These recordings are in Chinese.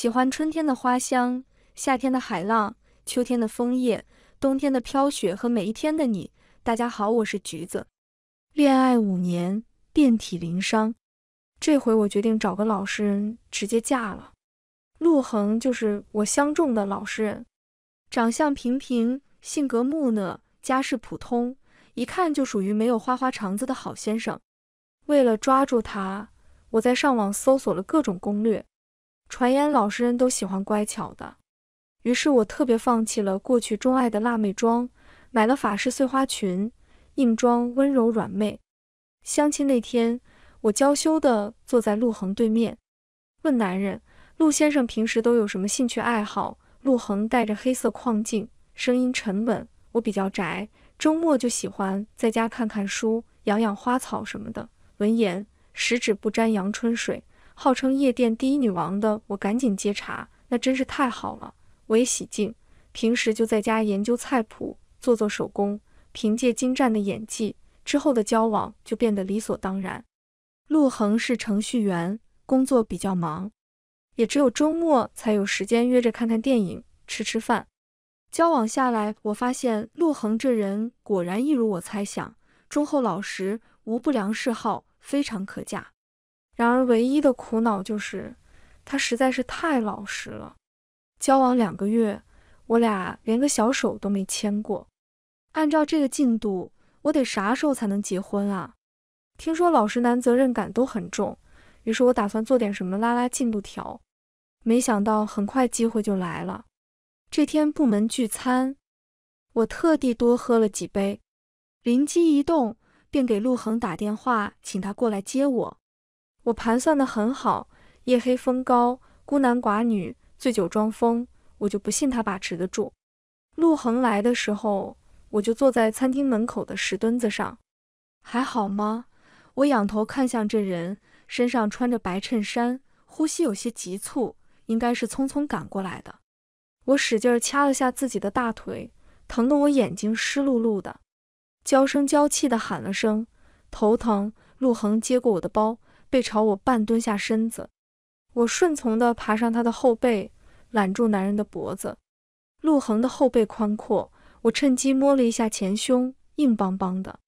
喜欢春天的花香，夏天的海浪，秋天的枫叶，冬天的飘雪和每一天的你。大家好，我是橘子。恋爱五年，遍体鳞伤，这回我决定找个老实人直接嫁了。陆恒就是我相中的老实人，长相平平，性格木讷，家世普通，一看就属于没有花花肠子的好先生。为了抓住他，我在上网搜索了各种攻略。传言老实人都喜欢乖巧的，于是我特别放弃了过去钟爱的辣妹妆，买了法式碎花裙，硬装温柔软妹。相亲那天，我娇羞地坐在陆恒对面，问男人：“陆先生平时都有什么兴趣爱好？”陆恒戴着黑色框镜，声音沉稳：“我比较宅，周末就喜欢在家看看书，养养花草什么的。”闻言，十指不沾阳春水。号称夜店第一女王的我赶紧接茬，那真是太好了，我也喜静，平时就在家研究菜谱，做做手工。凭借精湛的演技，之后的交往就变得理所当然。陆恒是程序员，工作比较忙，也只有周末才有时间约着看看电影，吃吃饭。交往下来，我发现陆恒这人果然一如我猜想，忠厚老实，无不良嗜好，非常可嫁。然而，唯一的苦恼就是他实在是太老实了。交往两个月，我俩连个小手都没牵过。按照这个进度，我得啥时候才能结婚啊？听说老实男责任感都很重，于是我打算做点什么拉拉进度条。没想到，很快机会就来了。这天部门聚餐，我特地多喝了几杯，灵机一动，便给陆恒打电话，请他过来接我。我盘算的很好，夜黑风高，孤男寡女，醉酒装疯，我就不信他把持得住。陆恒来的时候，我就坐在餐厅门口的石墩子上，还好吗？我仰头看向这人，身上穿着白衬衫，呼吸有些急促，应该是匆匆赶过来的。我使劲掐了下自己的大腿，疼得我眼睛湿漉漉的，娇声娇气的喊了声：“头疼。”陆恒接过我的包。背朝我，半蹲下身子，我顺从地爬上他的后背，揽住男人的脖子。陆恒的后背宽阔，我趁机摸了一下前胸，硬邦邦的，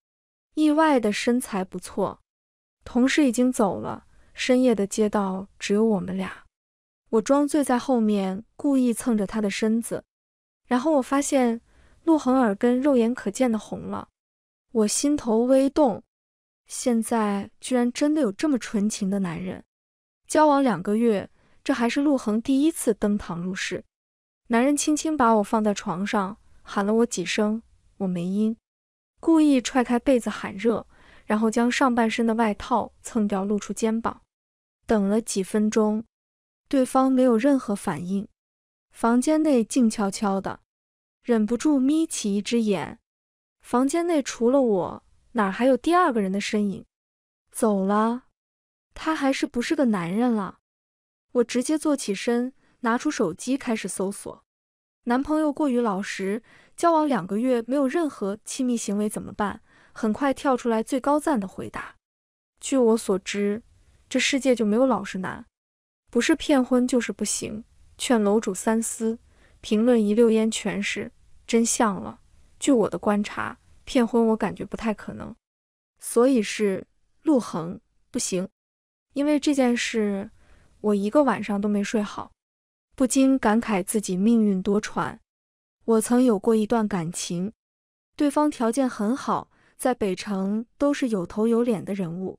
意外的身材不错。同事已经走了，深夜的街道只有我们俩。我装醉在后面，故意蹭着他的身子，然后我发现陆恒耳根肉眼可见的红了，我心头微动。现在居然真的有这么纯情的男人，交往两个月，这还是陆恒第一次登堂入室。男人轻轻把我放在床上，喊了我几声，我没应，故意踹开被子喊热，然后将上半身的外套蹭掉，露出肩膀。等了几分钟，对方没有任何反应，房间内静悄悄的，忍不住眯起一只眼。房间内除了我。哪还有第二个人的身影？走了，他还是不是个男人了？我直接坐起身，拿出手机开始搜索：“男朋友过于老实，交往两个月没有任何亲密行为，怎么办？”很快跳出来最高赞的回答：“据我所知，这世界就没有老实男，不是骗婚就是不行，劝楼主三思。”评论一溜烟全是真相了。据我的观察。骗婚，我感觉不太可能，所以是陆恒不行。因为这件事，我一个晚上都没睡好，不禁感慨自己命运多舛。我曾有过一段感情，对方条件很好，在北城都是有头有脸的人物。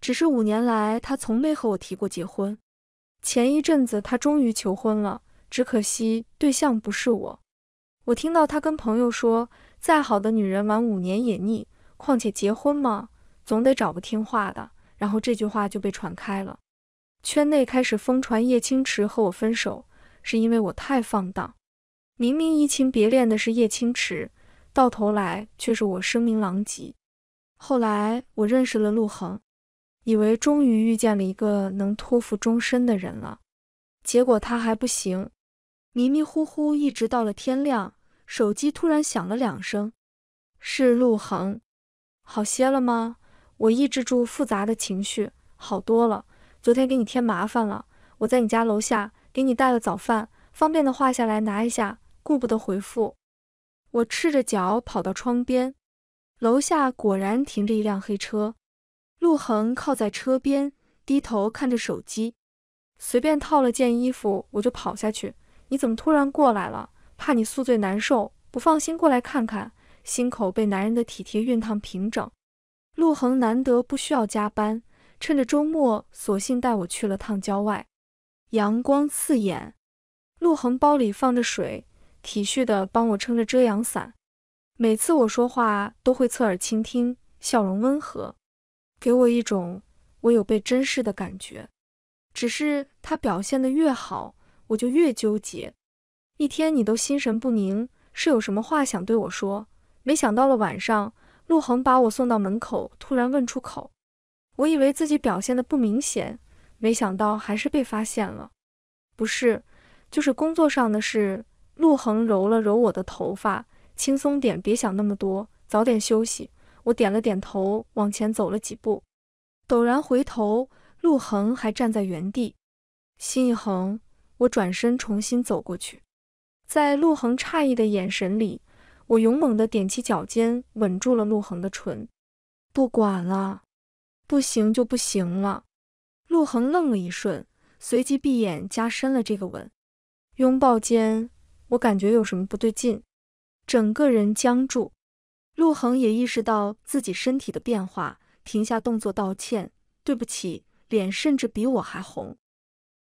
只是五年来，他从没和我提过结婚。前一阵子，他终于求婚了，只可惜对象不是我。我听到他跟朋友说。再好的女人玩五年也腻，况且结婚嘛，总得找个听话的。然后这句话就被传开了，圈内开始疯传叶青池和我分手是因为我太放荡，明明移情别恋的是叶青池，到头来却是我声名狼藉。后来我认识了陆恒，以为终于遇见了一个能托付终身的人了，结果他还不行，迷迷糊糊一直到了天亮。手机突然响了两声，是陆恒。好些了吗？我抑制住复杂的情绪，好多了。昨天给你添麻烦了，我在你家楼下给你带了早饭，方便的话下来拿一下。顾不得回复，我赤着脚跑到窗边，楼下果然停着一辆黑车。陆恒靠在车边，低头看着手机，随便套了件衣服我就跑下去。你怎么突然过来了？怕你宿醉难受，不放心过来看看，心口被男人的体贴熨烫平整。陆恒难得不需要加班，趁着周末，索性带我去了趟郊外。阳光刺眼，陆恒包里放着水，体恤的帮我撑着遮阳伞。每次我说话，都会侧耳倾听，笑容温和，给我一种我有被珍视的感觉。只是他表现得越好，我就越纠结。一天你都心神不宁，是有什么话想对我说？没想到，了晚上陆恒把我送到门口，突然问出口。我以为自己表现的不明显，没想到还是被发现了。不是，就是工作上的事。陆恒揉了揉我的头发，轻松点，别想那么多，早点休息。我点了点头，往前走了几步，陡然回头，陆恒还站在原地。心一横，我转身重新走过去。在陆恒诧异的眼神里，我勇猛的踮起脚尖，吻住了陆恒的唇。不管了，不行就不行了。陆恒愣了一瞬，随即闭眼加深了这个吻。拥抱间，我感觉有什么不对劲，整个人僵住。陆恒也意识到自己身体的变化，停下动作道歉：“对不起。”脸甚至比我还红。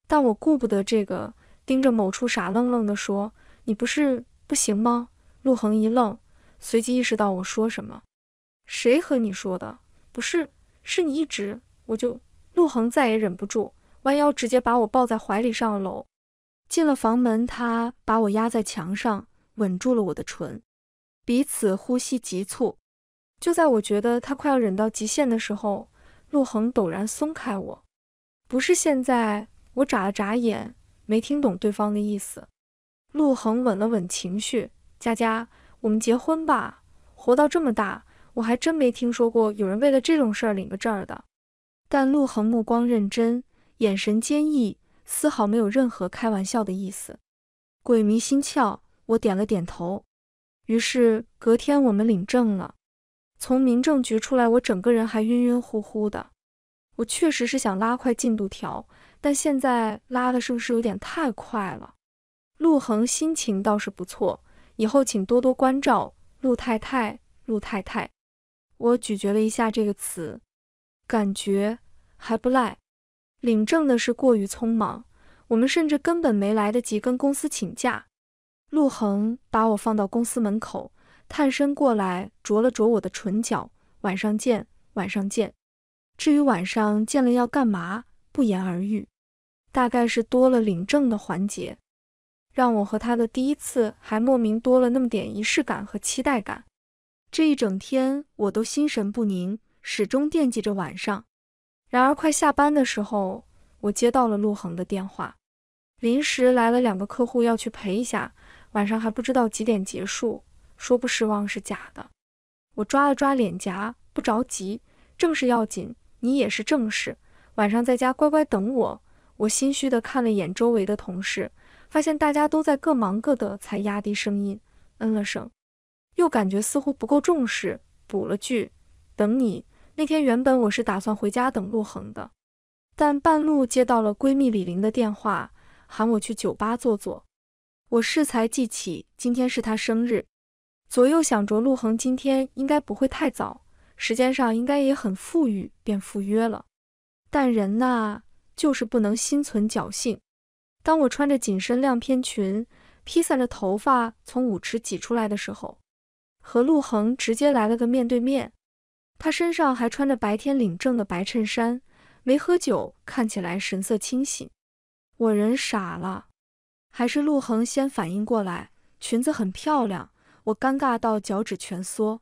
但我顾不得这个，盯着某处傻愣愣的说。你不是不行吗？陆恒一愣，随即意识到我说什么？谁和你说的？不是，是你一直我就……陆恒再也忍不住，弯腰直接把我抱在怀里上楼。进了房门，他把我压在墙上，吻住了我的唇，彼此呼吸急促。就在我觉得他快要忍到极限的时候，陆恒陡然松开我。不是现在？我眨了眨眼，没听懂对方的意思。陆恒稳了稳情绪，佳佳，我们结婚吧。活到这么大，我还真没听说过有人为了这种事儿领个证儿的。但陆恒目光认真，眼神坚毅，丝毫没有任何开玩笑的意思。鬼迷心窍，我点了点头。于是隔天我们领证了。从民政局出来，我整个人还晕晕乎乎的。我确实是想拉快进度条，但现在拉的是不是有点太快了？陆恒心情倒是不错，以后请多多关照。陆太太，陆太太，我咀嚼了一下这个词，感觉还不赖。领证的事过于匆忙，我们甚至根本没来得及跟公司请假。陆恒把我放到公司门口，探身过来啄了啄我的唇角。晚上见，晚上见。至于晚上见了要干嘛，不言而喻，大概是多了领证的环节。让我和他的第一次还莫名多了那么点仪式感和期待感，这一整天我都心神不宁，始终惦记着晚上。然而快下班的时候，我接到了陆恒的电话，临时来了两个客户要去陪一下，晚上还不知道几点结束，说不失望是假的。我抓了抓脸颊，不着急，正事要紧，你也是正事，晚上在家乖乖等我。我心虚的看了一眼周围的同事。发现大家都在各忙各的，才压低声音，嗯了声，又感觉似乎不够重视，补了句：“等你那天原本我是打算回家等陆恒的，但半路接到了闺蜜李玲的电话，喊我去酒吧坐坐。我适才记起今天是她生日，左右想着陆恒今天应该不会太早，时间上应该也很富裕，便赴约了。但人呐，就是不能心存侥幸。”当我穿着紧身亮片裙，披散着头发从舞池挤出来的时候，和陆恒直接来了个面对面。他身上还穿着白天领证的白衬衫，没喝酒，看起来神色清醒。我人傻了，还是陆恒先反应过来，裙子很漂亮。我尴尬到脚趾蜷缩，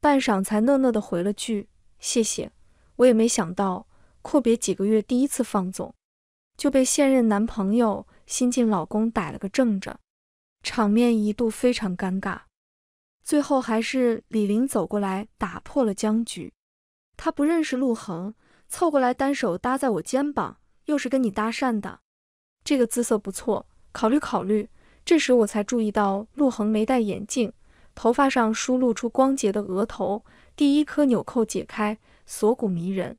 半晌才讷讷的回了句：“谢谢。”我也没想到，阔别几个月，第一次放纵。就被现任男朋友、新晋老公逮了个正着，场面一度非常尴尬。最后还是李林走过来打破了僵局。他不认识陆恒，凑过来单手搭在我肩膀，又是跟你搭讪的。这个姿色不错，考虑考虑。这时我才注意到陆恒没戴眼镜，头发上梳露出光洁的额头，第一颗纽扣解开，锁骨迷人，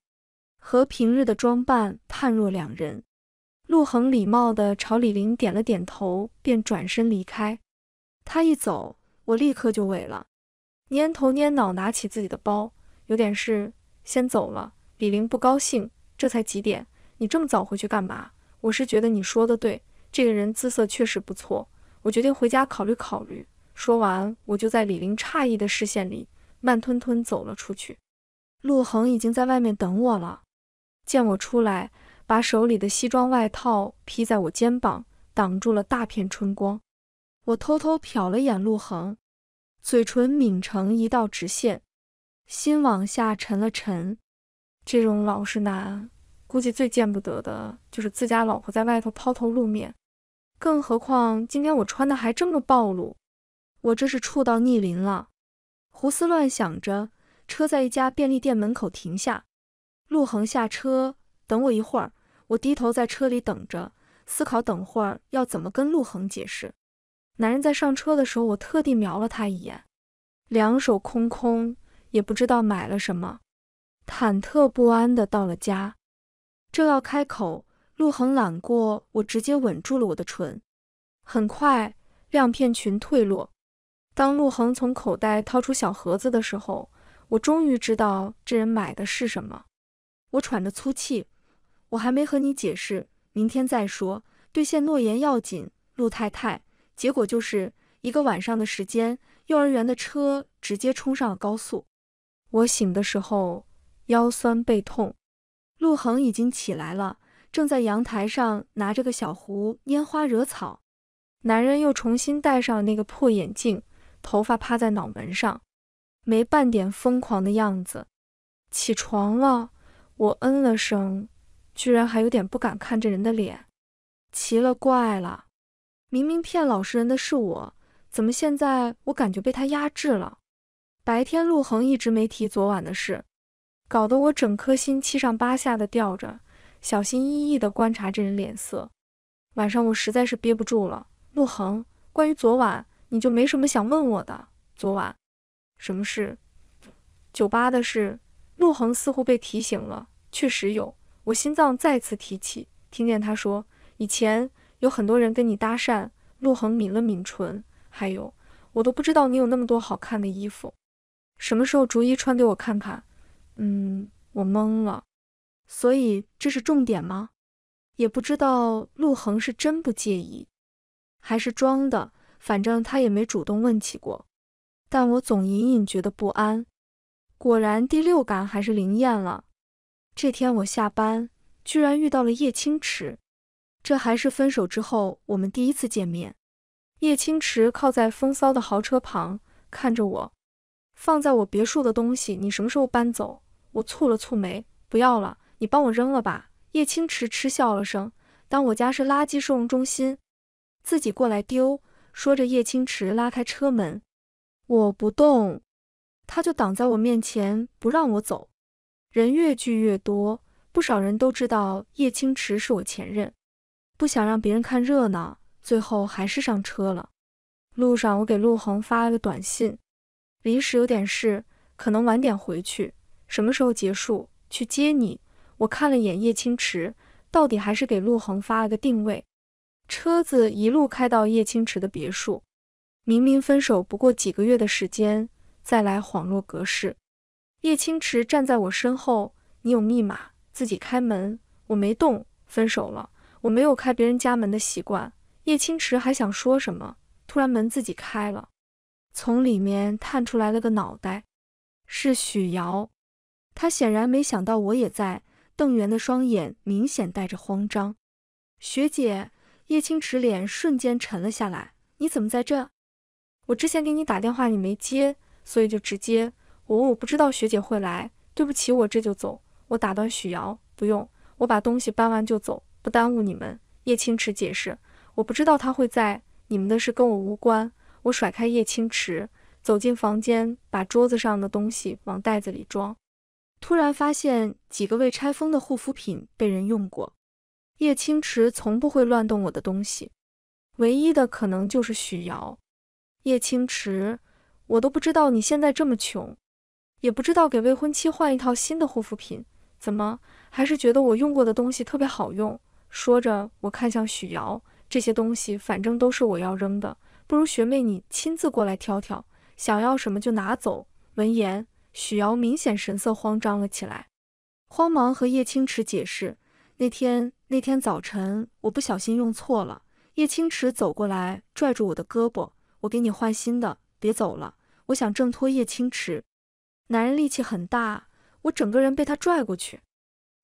和平日的装扮判若两人。陆恒礼貌地朝李玲点了点头，便转身离开。他一走，我立刻就萎了，蔫头蔫脑拿起自己的包，有点事，先走了。李玲不高兴，这才几点，你这么早回去干嘛？我是觉得你说的对，这个人姿色确实不错，我决定回家考虑考虑。说完，我就在李玲诧异的视线里，慢吞吞走了出去。陆恒已经在外面等我了，见我出来。把手里的西装外套披在我肩膀，挡住了大片春光。我偷偷瞟了眼陆恒，嘴唇抿成一道直线，心往下沉了沉。这种老实男，估计最见不得的就是自家老婆在外头抛头露面。更何况今天我穿的还这么暴露，我这是触到逆鳞了。胡思乱想着，车在一家便利店门口停下，陆恒下车，等我一会儿。我低头在车里等着，思考等会儿要怎么跟陆恒解释。男人在上车的时候，我特地瞄了他一眼，两手空空，也不知道买了什么，忐忑不安的到了家。正要开口，陆恒揽过我，直接吻住了我的唇。很快，亮片裙褪落。当陆恒从口袋掏出小盒子的时候，我终于知道这人买的是什么。我喘着粗气。我还没和你解释，明天再说。兑现诺言要紧，陆太太。结果就是一个晚上的时间，幼儿园的车直接冲上了高速。我醒的时候腰酸背痛，陆恒已经起来了，正在阳台上拿着个小壶拈花惹草。男人又重新戴上了那个破眼镜，头发趴在脑门上，没半点疯狂的样子。起床了，我嗯了声。居然还有点不敢看这人的脸，奇了怪了，明明骗老实人的是我，怎么现在我感觉被他压制了？白天陆恒一直没提昨晚的事，搞得我整颗心七上八下的吊着，小心翼翼的观察这人脸色。晚上我实在是憋不住了，陆恒，关于昨晚你就没什么想问我的？昨晚什么事？酒吧的事。陆恒似乎被提醒了，确实有。我心脏再次提起，听见他说：“以前有很多人跟你搭讪。”陆恒抿了抿唇，还有，我都不知道你有那么多好看的衣服，什么时候逐一穿给我看看？嗯，我懵了。所以这是重点吗？也不知道陆恒是真不介意，还是装的，反正他也没主动问起过。但我总隐隐觉得不安，果然第六感还是灵验了。这天我下班，居然遇到了叶清池，这还是分手之后我们第一次见面。叶清池靠在风骚的豪车旁，看着我。放在我别墅的东西，你什么时候搬走？我蹙了蹙眉，不要了，你帮我扔了吧。叶清池嗤笑了声，当我家是垃圾收容中心，自己过来丢。说着，叶清池拉开车门，我不动，他就挡在我面前，不让我走。人越聚越多，不少人都知道叶清池是我前任，不想让别人看热闹，最后还是上车了。路上，我给陆恒发了个短信，临时有点事，可能晚点回去。什么时候结束？去接你。我看了眼叶清池，到底还是给陆恒发了个定位。车子一路开到叶清池的别墅，明明分手不过几个月的时间，再来恍若隔世。叶清池站在我身后，你有密码，自己开门。我没动，分手了。我没有开别人家门的习惯。叶清池还想说什么，突然门自己开了，从里面探出来了个脑袋，是许瑶。他显然没想到我也在，瞪圆的双眼明显带着慌张。学姐，叶清池脸瞬间沉了下来，你怎么在这？我之前给你打电话你没接，所以就直接。我我不知道学姐会来，对不起，我这就走。我打断许瑶，不用，我把东西搬完就走，不耽误你们。叶清池解释，我不知道他会在，你们的事跟我无关。我甩开叶清池，走进房间，把桌子上的东西往袋子里装，突然发现几个未拆封的护肤品被人用过。叶清池从不会乱动我的东西，唯一的可能就是许瑶。叶清池，我都不知道你现在这么穷。也不知道给未婚妻换一套新的护肤品，怎么还是觉得我用过的东西特别好用？说着，我看向许瑶，这些东西反正都是我要扔的，不如学妹你亲自过来挑挑，想要什么就拿走。闻言，许瑶明显神色慌张了起来，慌忙和叶清池解释，那天那天早晨我不小心用错了。叶清池走过来，拽住我的胳膊，我给你换新的，别走了。我想挣脱叶清池。男人力气很大，我整个人被他拽过去，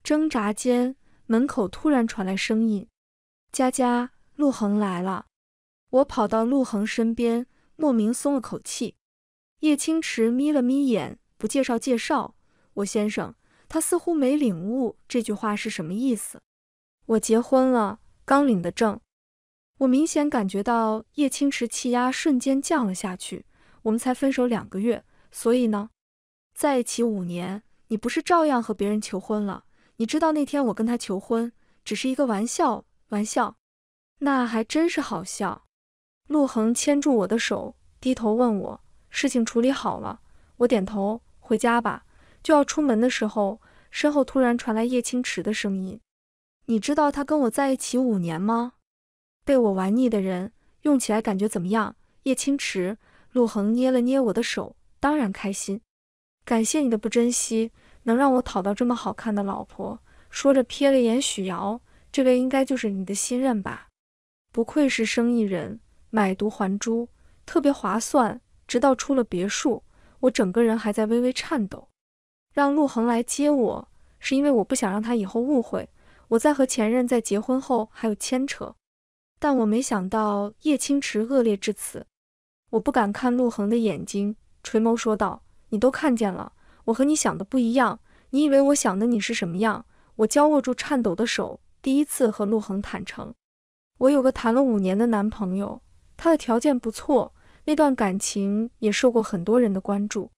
挣扎间，门口突然传来声音：“佳佳，陆恒来了。”我跑到陆恒身边，莫名松了口气。叶清池眯了眯眼，不介绍介绍我先生，他似乎没领悟这句话是什么意思。我结婚了，刚领的证。我明显感觉到叶清池气压瞬间降了下去。我们才分手两个月，所以呢？在一起五年，你不是照样和别人求婚了？你知道那天我跟他求婚只是一个玩笑，玩笑。那还真是好笑。陆恒牵住我的手，低头问我，事情处理好了。我点头，回家吧。就要出门的时候，身后突然传来叶清池的声音：“你知道他跟我在一起五年吗？被我玩腻的人，用起来感觉怎么样？”叶清池，陆恒捏了捏我的手，当然开心。感谢你的不珍惜，能让我讨到这么好看的老婆。说着瞥了眼许瑶，这位应该就是你的新任吧？不愧是生意人，买椟还珠，特别划算。直到出了别墅，我整个人还在微微颤抖。让陆恒来接我，是因为我不想让他以后误会我在和前任在结婚后还有牵扯。但我没想到叶清池恶劣至此，我不敢看陆恒的眼睛，垂眸说道。你都看见了，我和你想的不一样。你以为我想的你是什么样？我交握住颤抖的手，第一次和陆恒坦诚：我有个谈了五年的男朋友，他的条件不错，那段感情也受过很多人的关注。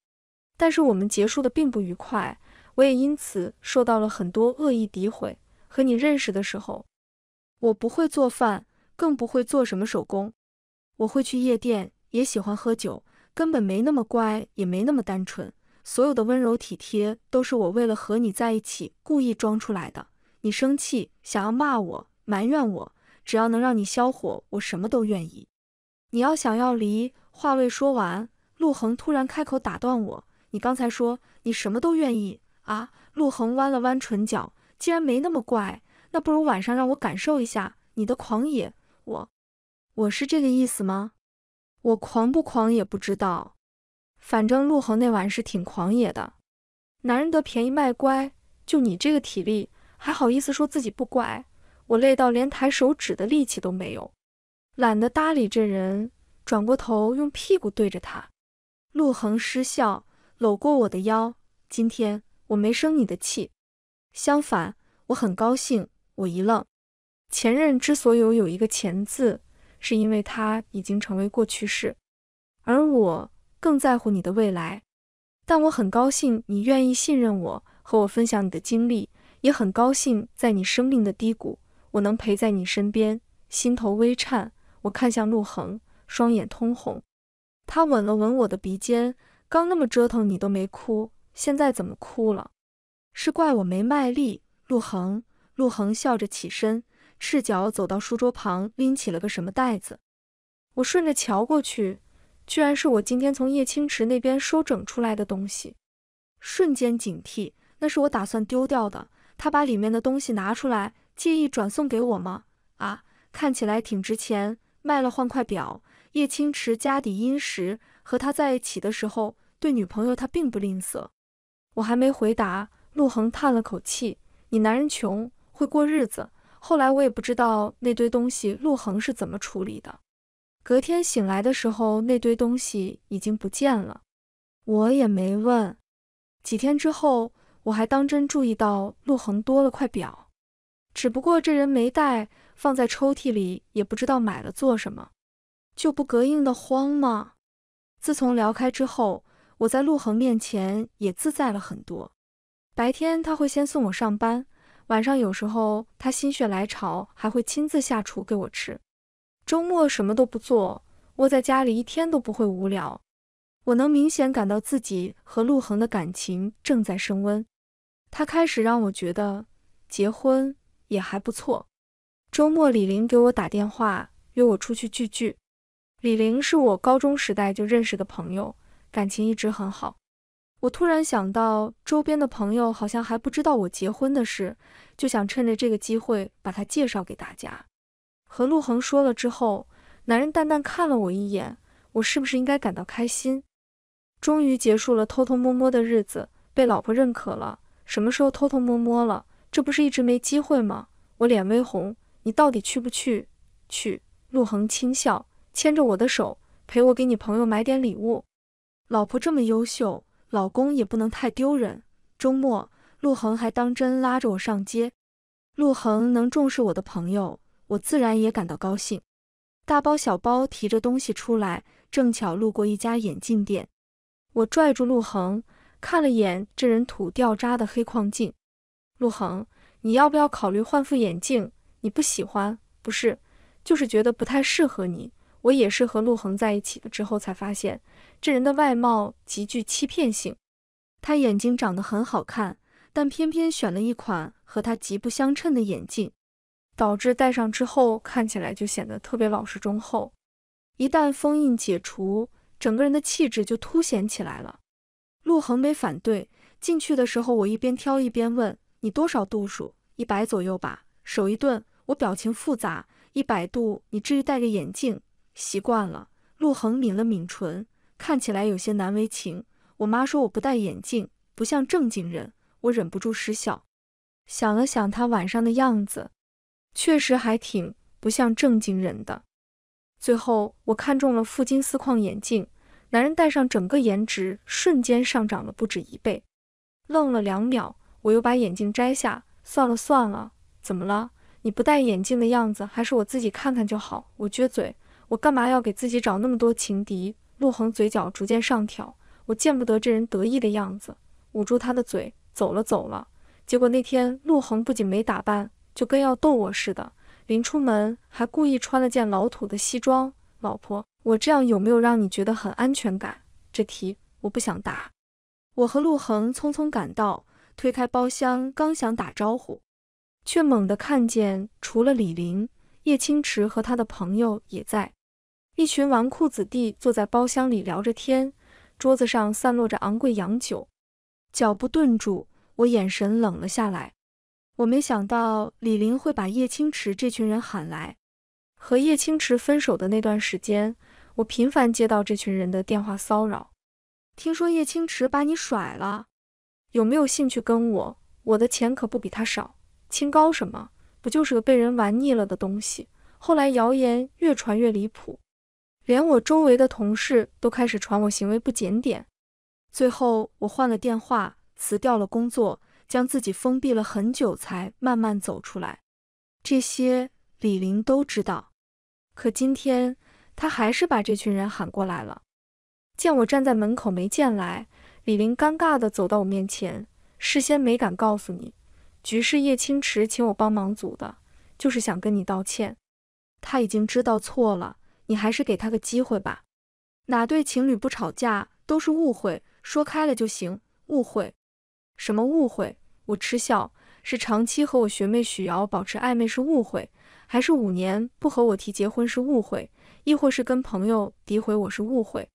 但是我们结束的并不愉快，我也因此受到了很多恶意诋毁。和你认识的时候，我不会做饭，更不会做什么手工。我会去夜店，也喜欢喝酒。根本没那么乖，也没那么单纯，所有的温柔体贴都是我为了和你在一起故意装出来的。你生气，想要骂我，埋怨我，只要能让你消火，我什么都愿意。你要想要离，话未说完，陆恒突然开口打断我：“你刚才说你什么都愿意啊？”陆恒弯了弯唇角，既然没那么乖，那不如晚上让我感受一下你的狂野。我，我是这个意思吗？我狂不狂也不知道，反正陆恒那晚是挺狂野的。男人得便宜卖乖，就你这个体力，还好意思说自己不乖？我累到连抬手指的力气都没有，懒得搭理这人。转过头，用屁股对着他。陆恒失笑，搂过我的腰。今天我没生你的气，相反，我很高兴。我一愣，前任之所以有一个前字。是因为它已经成为过去式，而我更在乎你的未来。但我很高兴你愿意信任我，和我分享你的经历，也很高兴在你生命的低谷，我能陪在你身边。心头微颤，我看向陆恒，双眼通红。他吻了吻我的鼻尖，刚那么折腾你都没哭，现在怎么哭了？是怪我没卖力？陆恒，陆恒笑着起身。赤脚走到书桌旁，拎起了个什么袋子。我顺着瞧过去，居然是我今天从叶清池那边收整出来的东西。瞬间警惕，那是我打算丢掉的。他把里面的东西拿出来，介意转送给我吗？啊，看起来挺值钱，卖了换块表。叶清池家底殷实，和他在一起的时候，对女朋友他并不吝啬。我还没回答，陆恒叹了口气：“你男人穷，会过日子。”后来我也不知道那堆东西陆恒是怎么处理的，隔天醒来的时候那堆东西已经不见了，我也没问。几天之后，我还当真注意到陆恒多了块表，只不过这人没带，放在抽屉里，也不知道买了做什么，就不膈应的慌吗？自从聊开之后，我在陆恒面前也自在了很多。白天他会先送我上班。晚上有时候他心血来潮还会亲自下厨给我吃，周末什么都不做窝在家里一天都不会无聊，我能明显感到自己和陆恒的感情正在升温，他开始让我觉得结婚也还不错。周末李玲给我打电话约我出去聚聚，李玲是我高中时代就认识的朋友，感情一直很好。我突然想到，周边的朋友好像还不知道我结婚的事，就想趁着这个机会把他介绍给大家。和陆恒说了之后，男人淡淡看了我一眼，我是不是应该感到开心？终于结束了偷偷摸摸的日子，被老婆认可了。什么时候偷偷摸摸了？这不是一直没机会吗？我脸微红，你到底去不去？去。陆恒轻笑，牵着我的手，陪我给你朋友买点礼物。老婆这么优秀。老公也不能太丢人。周末，陆恒还当真拉着我上街。陆恒能重视我的朋友，我自然也感到高兴。大包小包提着东西出来，正巧路过一家眼镜店，我拽住陆恒，看了眼这人土掉渣的黑框镜。陆恒，你要不要考虑换副眼镜？你不喜欢？不是，就是觉得不太适合你。我也是和陆恒在一起了之后才发现，这人的外貌极具欺骗性。他眼睛长得很好看，但偏偏选了一款和他极不相称的眼镜，导致戴上之后看起来就显得特别老实忠厚。一旦封印解除，整个人的气质就凸显起来了。陆恒没反对，进去的时候我一边挑一边问：“你多少度数？一百左右吧？”手一顿，我表情复杂：“一百度，你至于戴个眼镜？”习惯了，陆恒抿了抿唇，看起来有些难为情。我妈说我不戴眼镜，不像正经人，我忍不住失笑。想了想他晚上的样子，确实还挺不像正经人的。最后我看中了富金丝框眼镜，男人戴上整个颜值瞬间上涨了不止一倍。愣了两秒，我又把眼镜摘下，算了算了，怎么了？你不戴眼镜的样子，还是我自己看看就好。我撅嘴。我干嘛要给自己找那么多情敌？陆恒嘴角逐渐上挑，我见不得这人得意的样子，捂住他的嘴，走了走了。结果那天陆恒不仅没打扮，就跟要逗我似的，临出门还故意穿了件老土的西装。老婆，我这样有没有让你觉得很安全感？这题我不想答。我和陆恒匆匆赶到，推开包厢，刚想打招呼，却猛地看见除了李林、叶清池和他的朋友也在。一群纨绔子弟坐在包厢里聊着天，桌子上散落着昂贵洋酒。脚步顿住，我眼神冷了下来。我没想到李林会把叶清池这群人喊来。和叶清池分手的那段时间，我频繁接到这群人的电话骚扰。听说叶清池把你甩了，有没有兴趣跟我？我的钱可不比他少。清高什么？不就是个被人玩腻了的东西？后来谣言越传越离谱。连我周围的同事都开始传我行为不检点，最后我换了电话，辞掉了工作，将自己封闭了很久，才慢慢走出来。这些李林都知道，可今天他还是把这群人喊过来了。见我站在门口没见来，李林尴尬的走到我面前，事先没敢告诉你，局是叶青池请我帮忙组的，就是想跟你道歉。他已经知道错了。你还是给他个机会吧，哪对情侣不吵架都是误会，说开了就行。误会？什么误会？我嗤笑，是长期和我学妹许瑶保持暧昧是误会，还是五年不和我提结婚是误会，亦或是跟朋友诋毁我是误会？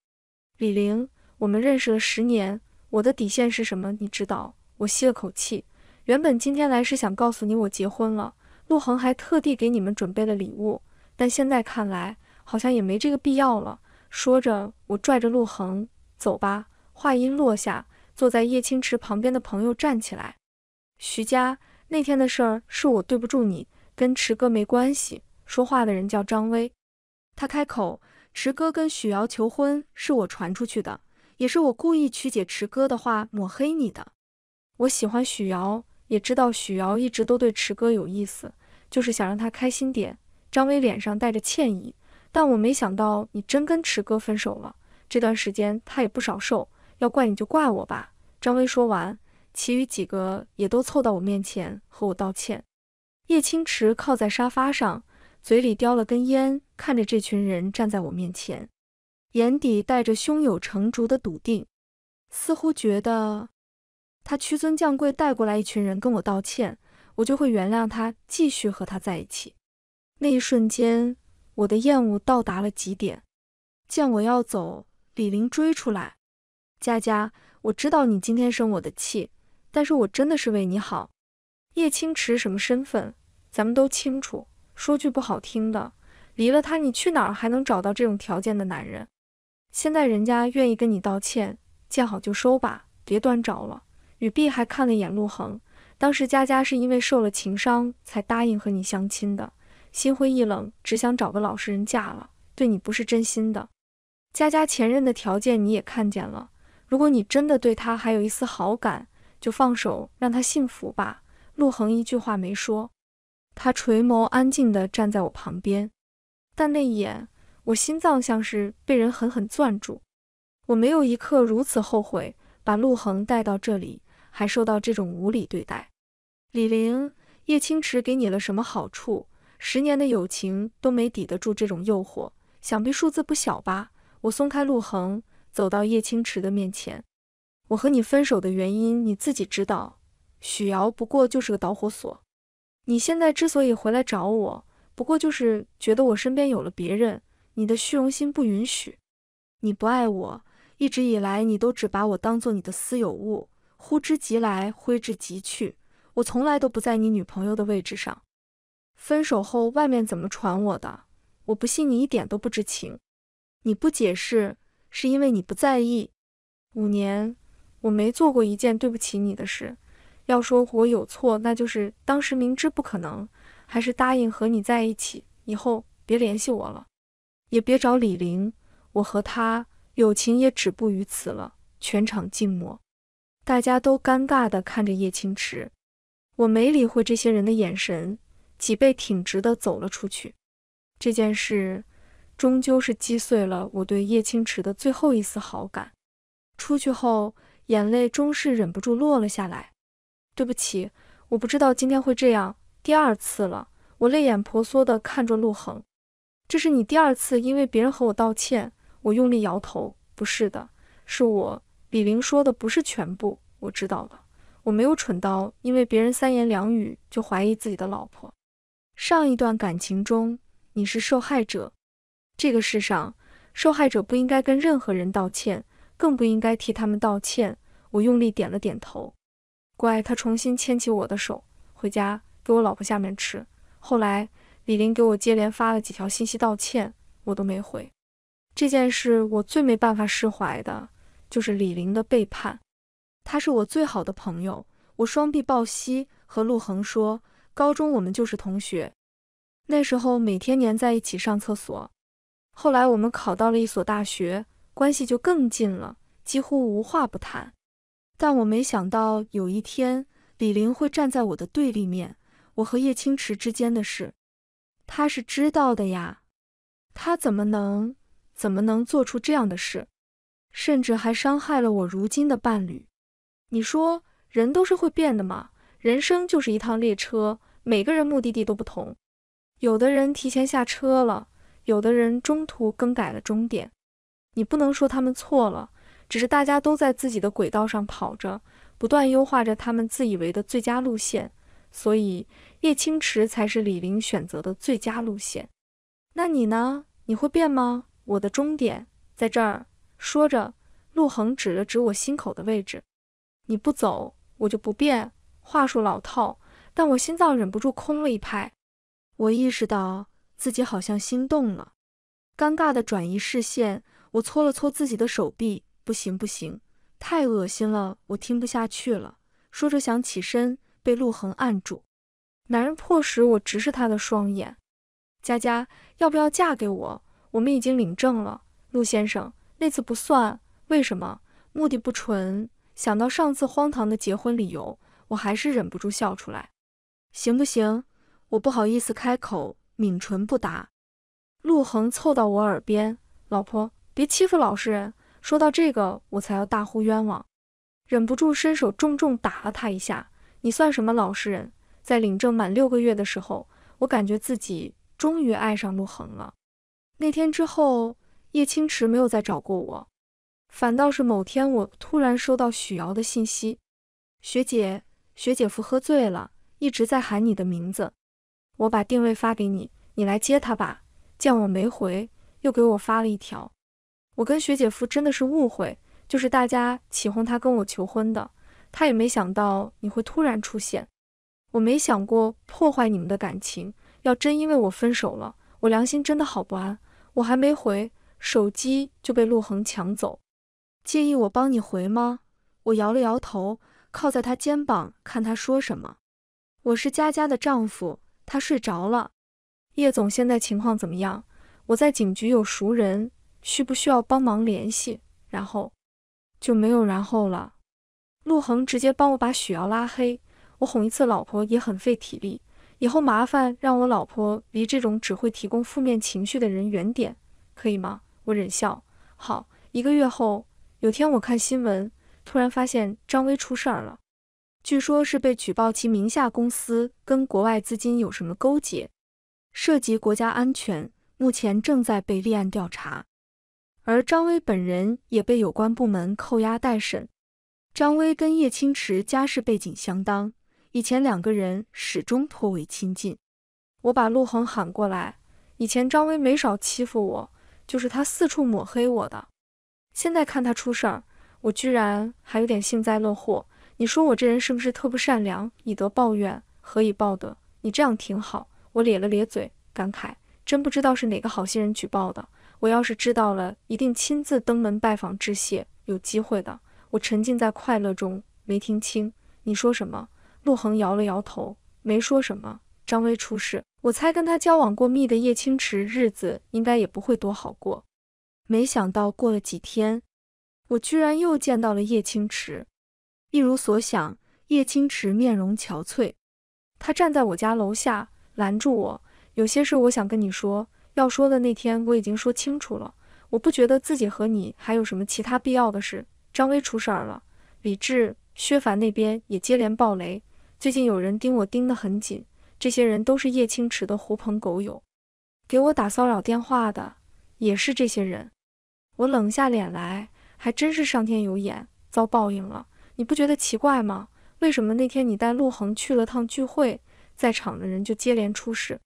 李玲，我们认识了十年，我的底线是什么？你知道。我吸了口气，原本今天来是想告诉你我结婚了，陆恒还特地给你们准备了礼物，但现在看来。好像也没这个必要了。说着，我拽着陆恒走吧。话音落下，坐在叶青池旁边的朋友站起来：“徐佳，那天的事儿是我对不住你，跟池哥没关系。”说话的人叫张威，他开口：“池哥跟许瑶求婚是我传出去的，也是我故意曲解池哥的话，抹黑你的。我喜欢许瑶，也知道许瑶一直都对池哥有意思，就是想让他开心点。”张威脸上带着歉意。但我没想到你真跟池哥分手了。这段时间他也不少受，要怪你就怪我吧。张威说完，其余几个也都凑到我面前和我道歉。叶青池靠在沙发上，嘴里叼了根烟，看着这群人站在我面前，眼底带着胸有成竹的笃定，似乎觉得他屈尊降贵带过来一群人跟我道歉，我就会原谅他，继续和他在一起。那一瞬间。我的厌恶到达了极点，见我要走，李玲追出来。佳佳，我知道你今天生我的气，但是我真的是为你好。叶清池什么身份，咱们都清楚。说句不好听的，离了他，你去哪儿还能找到这种条件的男人？现在人家愿意跟你道歉，见好就收吧，别端着了。雨碧还看了一眼陆恒，当时佳佳是因为受了情伤，才答应和你相亲的。心灰意冷，只想找个老实人嫁了。对你不是真心的，佳佳前任的条件你也看见了。如果你真的对他还有一丝好感，就放手，让他幸福吧。陆恒一句话没说，他垂眸，安静地站在我旁边。但那一眼，我心脏像是被人狠狠攥住。我没有一刻如此后悔把陆恒带到这里，还受到这种无理对待。李玲，叶清池给你了什么好处？十年的友情都没抵得住这种诱惑，想必数字不小吧？我松开陆恒，走到叶青池的面前。我和你分手的原因你自己知道，许瑶不过就是个导火索。你现在之所以回来找我，不过就是觉得我身边有了别人，你的虚荣心不允许。你不爱我，一直以来你都只把我当做你的私有物，呼之即来，挥之即去。我从来都不在你女朋友的位置上。分手后，外面怎么传我的？我不信你一点都不知情。你不解释，是因为你不在意。五年，我没做过一件对不起你的事。要说我有错，那就是当时明知不可能，还是答应和你在一起。以后别联系我了，也别找李玲，我和他友情也止步于此了。全场静默，大家都尴尬地看着叶青池。我没理会这些人的眼神。脊背挺直地走了出去。这件事终究是击碎了我对叶清池的最后一丝好感。出去后，眼泪终是忍不住落了下来。对不起，我不知道今天会这样。第二次了，我泪眼婆娑地看着陆恒。这是你第二次因为别人和我道歉。我用力摇头，不是的，是我。李玲说的不是全部。我知道了，我没有蠢到因为别人三言两语就怀疑自己的老婆。上一段感情中你是受害者，这个世上受害者不应该跟任何人道歉，更不应该替他们道歉。我用力点了点头。乖，他重新牵起我的手，回家给我老婆下面吃。后来李林给我接连发了几条信息道歉，我都没回。这件事我最没办法释怀的就是李林的背叛。他是我最好的朋友。我双臂抱膝和陆恒说。高中我们就是同学，那时候每天黏在一起上厕所。后来我们考到了一所大学，关系就更近了，几乎无话不谈。但我没想到有一天李林会站在我的对立面。我和叶清池之间的事，他是知道的呀。他怎么能怎么能做出这样的事？甚至还伤害了我如今的伴侣。你说人都是会变的吗？人生就是一趟列车，每个人目的地都不同，有的人提前下车了，有的人中途更改了终点。你不能说他们错了，只是大家都在自己的轨道上跑着，不断优化着他们自以为的最佳路线。所以叶清池才是李玲选择的最佳路线。那你呢？你会变吗？我的终点在这儿。说着，陆恒指了指我心口的位置。你不走，我就不变。话术老套，但我心脏忍不住空了一拍。我意识到自己好像心动了，尴尬地转移视线。我搓了搓自己的手臂，不行不行，太恶心了，我听不下去了。说着想起身，被陆恒按住。男人迫使我直视他的双眼。佳佳，要不要嫁给我？我们已经领证了。陆先生，那次不算。为什么？目的不纯。想到上次荒唐的结婚理由。我还是忍不住笑出来，行不行？我不好意思开口，抿唇不答。陆恒凑到我耳边：“老婆，别欺负老实人。”说到这个，我才要大呼冤枉，忍不住伸手重重打了他一下：“你算什么老实人？”在领证满六个月的时候，我感觉自己终于爱上陆恒了。那天之后，叶清池没有再找过我，反倒是某天，我突然收到许瑶的信息：“学姐。”学姐夫喝醉了，一直在喊你的名字。我把定位发给你，你来接他吧。见我没回，又给我发了一条。我跟学姐夫真的是误会，就是大家起哄他跟我求婚的，他也没想到你会突然出现。我没想过破坏你们的感情，要真因为我分手了，我良心真的好不安。我还没回，手机就被陆恒抢走。介意我帮你回吗？我摇了摇头。靠在他肩膀，看他说什么。我是佳佳的丈夫，她睡着了。叶总现在情况怎么样？我在警局有熟人，需不需要帮忙联系？然后就没有然后了。陆恒直接帮我把许瑶拉黑。我哄一次老婆也很费体力，以后麻烦让我老婆离这种只会提供负面情绪的人远点，可以吗？我忍笑。好，一个月后有天我看新闻。突然发现张威出事儿了，据说是被举报其名下公司跟国外资金有什么勾结，涉及国家安全，目前正在被立案调查。而张威本人也被有关部门扣押待审。张威跟叶青池家世背景相当，以前两个人始终颇为亲近。我把陆恒喊过来，以前张威没少欺负我，就是他四处抹黑我的。现在看他出事儿。我居然还有点幸灾乐祸，你说我这人是不是特不善良？以德报怨，何以报德？你这样挺好。我咧了咧嘴，感慨，真不知道是哪个好心人举报的。我要是知道了，一定亲自登门拜访致谢。有机会的。我沉浸在快乐中，没听清你说什么。陆恒摇了摇头，没说什么。张威出事，我猜跟他交往过密的叶青池日子应该也不会多好过。没想到过了几天。我居然又见到了叶清池，一如所想，叶清池面容憔悴。他站在我家楼下，拦住我，有些事我想跟你说。要说的那天我已经说清楚了，我不觉得自己和你还有什么其他必要的事。张威出事儿了，李志、薛凡那边也接连暴雷，最近有人盯我盯得很紧，这些人都是叶清池的狐朋狗友，给我打骚扰电话的也是这些人。我冷下脸来。还真是上天有眼，遭报应了。你不觉得奇怪吗？为什么那天你带陆恒去了趟聚会，在场的人就接连出事？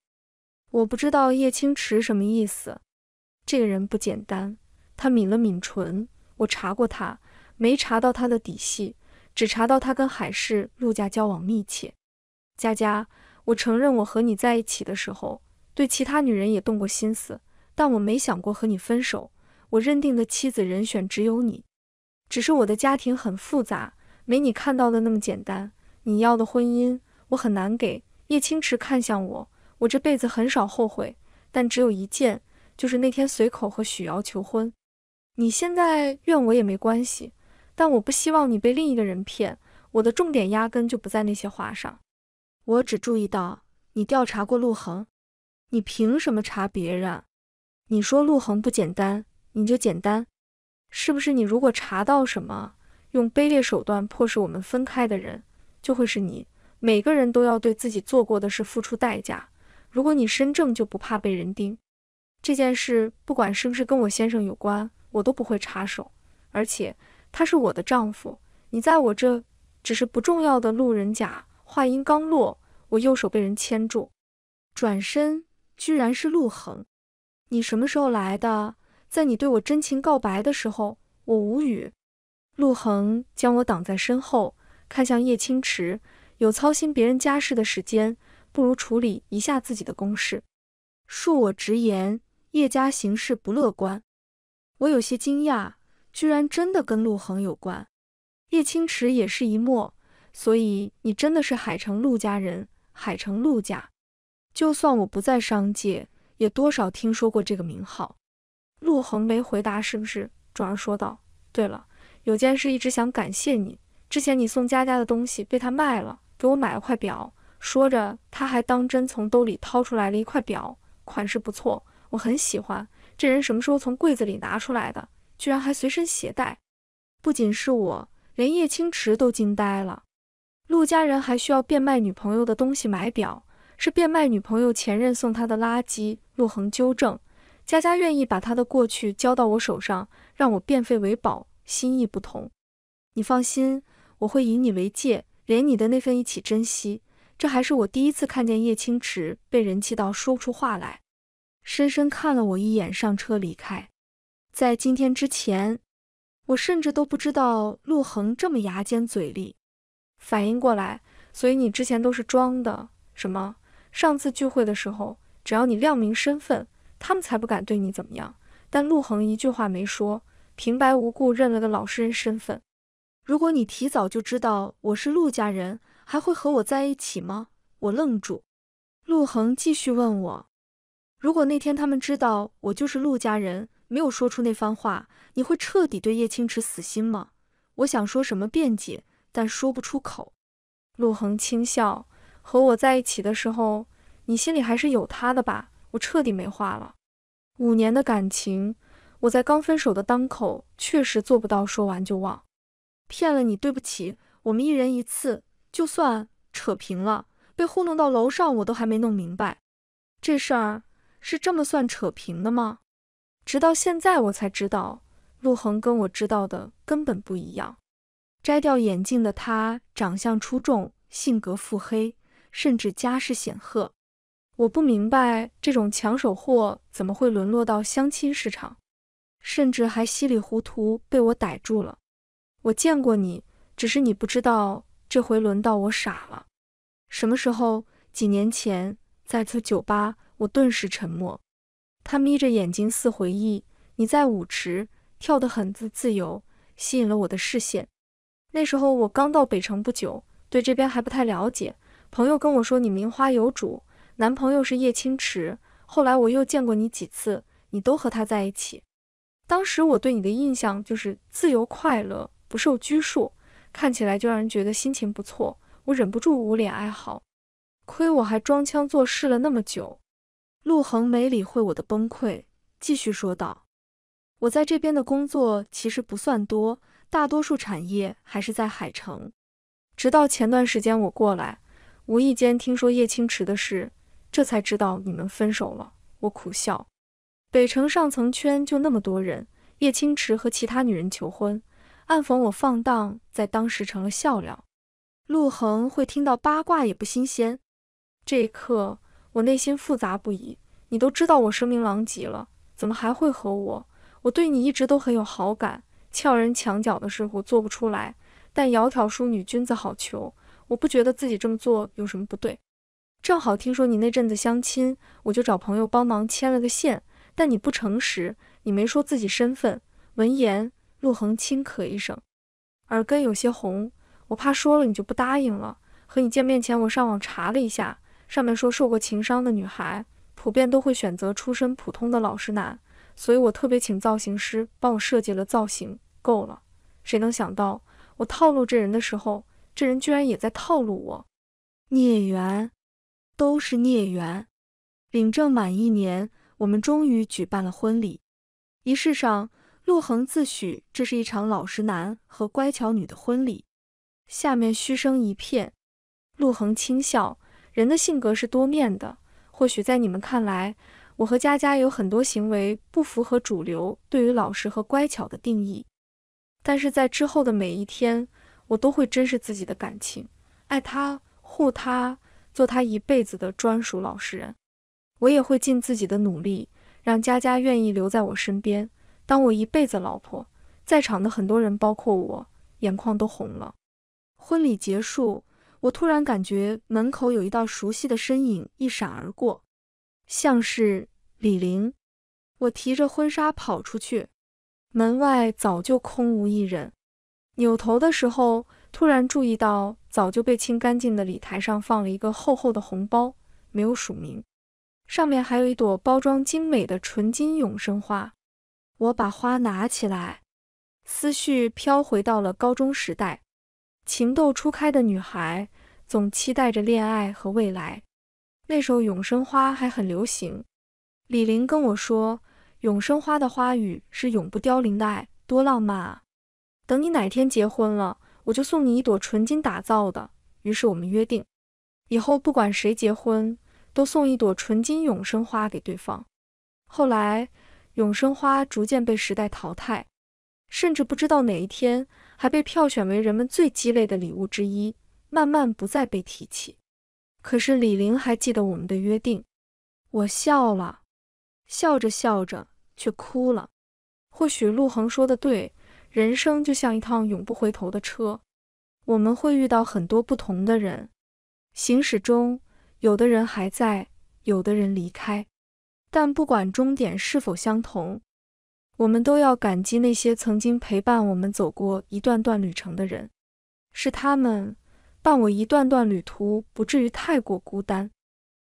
我不知道叶清池什么意思，这个人不简单。他抿了抿唇，我查过他，没查到他的底细，只查到他跟海氏陆家交往密切。佳佳，我承认我和你在一起的时候，对其他女人也动过心思，但我没想过和你分手。我认定的妻子人选只有你，只是我的家庭很复杂，没你看到的那么简单。你要的婚姻，我很难给。叶青池看向我，我这辈子很少后悔，但只有一件，就是那天随口和许瑶求婚。你现在怨我也没关系，但我不希望你被另一个人骗。我的重点压根就不在那些话上，我只注意到你调查过陆恒，你凭什么查别人？你说陆恒不简单。你就简单，是不是？你如果查到什么，用卑劣手段迫使我们分开的人，就会是你。每个人都要对自己做过的事付出代价。如果你身正，就不怕被人盯。这件事不管是不是跟我先生有关，我都不会插手。而且他是我的丈夫，你在我这只是不重要的路人甲。话音刚落，我右手被人牵住，转身，居然是陆恒。你什么时候来的？在你对我真情告白的时候，我无语。陆恒将我挡在身后，看向叶清池：“有操心别人家事的时间，不如处理一下自己的公事。恕我直言，叶家形势不乐观。”我有些惊讶，居然真的跟陆恒有关。叶清池也是一默。所以你真的是海城陆家人？海城陆家，就算我不在商界，也多少听说过这个名号。陆恒没回答，是不是？转而说道：“对了，有件事一直想感谢你。之前你送佳佳的东西被她卖了，给我买了块表。”说着，他还当真从兜里掏出来了一块表，款式不错，我很喜欢。这人什么时候从柜子里拿出来的？居然还随身携带！不仅是我，连叶清池都惊呆了。陆家人还需要变卖女朋友的东西买表？是变卖女朋友前任送他的垃圾？陆恒纠正。佳佳愿意把她的过去交到我手上，让我变废为宝，心意不同。你放心，我会以你为戒，连你的那份一起珍惜。这还是我第一次看见叶青池被人气到说不出话来，深深看了我一眼，上车离开。在今天之前，我甚至都不知道陆恒这么牙尖嘴利。反应过来，所以你之前都是装的。什么？上次聚会的时候，只要你亮明身份。他们才不敢对你怎么样，但陆恒一句话没说，平白无故认了个老实人身份。如果你提早就知道我是陆家人，还会和我在一起吗？我愣住。陆恒继续问我：如果那天他们知道我就是陆家人，没有说出那番话，你会彻底对叶清池死心吗？我想说什么辩解，但说不出口。陆恒轻笑：和我在一起的时候，你心里还是有他的吧？我彻底没话了。五年的感情，我在刚分手的当口确实做不到说完就忘。骗了你，对不起。我们一人一次，就算扯平了。被糊弄到楼上，我都还没弄明白，这事儿是这么算扯平的吗？直到现在，我才知道陆恒跟我知道的根本不一样。摘掉眼镜的他，长相出众，性格腹黑，甚至家世显赫。我不明白这种抢手货怎么会沦落到相亲市场，甚至还稀里糊涂被我逮住了。我见过你，只是你不知道。这回轮到我傻了。什么时候？几年前，在次酒吧，我顿时沉默。他眯着眼睛，似回忆。你在舞池跳得很自自由，吸引了我的视线。那时候我刚到北城不久，对这边还不太了解。朋友跟我说，你名花有主。男朋友是叶清池，后来我又见过你几次，你都和他在一起。当时我对你的印象就是自由快乐，不受拘束，看起来就让人觉得心情不错。我忍不住捂脸哀嚎，亏我还装腔作势了那么久。陆恒没理会我的崩溃，继续说道：“我在这边的工作其实不算多，大多数产业还是在海城。直到前段时间我过来，无意间听说叶清池的事。”这才知道你们分手了，我苦笑。北城上层圈就那么多人，叶清池和其他女人求婚，暗讽我放荡，在当时成了笑料。陆恒会听到八卦也不新鲜。这一刻，我内心复杂不已。你都知道我声名狼藉了，怎么还会和我？我对你一直都很有好感，撬人墙角的事我做不出来，但窈窕淑女，君子好逑，我不觉得自己这么做有什么不对。正好听说你那阵子相亲，我就找朋友帮忙牵了个线。但你不诚实，你没说自己身份。闻言，陆恒轻咳一声，耳根有些红。我怕说了你就不答应了。和你见面前，我上网查了一下，上面说受过情伤的女孩，普遍都会选择出身普通的老实男。所以我特别请造型师帮我设计了造型。够了，谁能想到我套路这人的时候，这人居然也在套路我？孽缘。都是孽缘。领证满一年，我们终于举办了婚礼。仪式上，陆恒自诩这是一场老实男和乖巧女的婚礼，下面嘘声一片。陆恒轻笑，人的性格是多面的，或许在你们看来，我和佳佳有很多行为不符合主流对于老实和乖巧的定义，但是在之后的每一天，我都会珍视自己的感情，爱他，护他。做他一辈子的专属老实人，我也会尽自己的努力，让佳佳愿意留在我身边，当我一辈子老婆。在场的很多人，包括我，眼眶都红了。婚礼结束，我突然感觉门口有一道熟悉的身影一闪而过，像是李玲。我提着婚纱跑出去，门外早就空无一人。扭头的时候，突然注意到。早就被清干净的礼台上放了一个厚厚的红包，没有署名，上面还有一朵包装精美的纯金永生花。我把花拿起来，思绪飘回到了高中时代，情窦初开的女孩总期待着恋爱和未来。那时候永生花还很流行，李玲跟我说，永生花的花语是永不凋零的爱，多浪漫啊！等你哪天结婚了？我就送你一朵纯金打造的。于是我们约定，以后不管谁结婚，都送一朵纯金永生花给对方。后来，永生花逐渐被时代淘汰，甚至不知道哪一天还被票选为人们最鸡肋的礼物之一，慢慢不再被提起。可是李玲还记得我们的约定。我笑了，笑着笑着却哭了。或许陆恒说的对。人生就像一趟永不回头的车，我们会遇到很多不同的人。行驶中，有的人还在，有的人离开。但不管终点是否相同，我们都要感激那些曾经陪伴我们走过一段段旅程的人，是他们伴我一段段旅途，不至于太过孤单。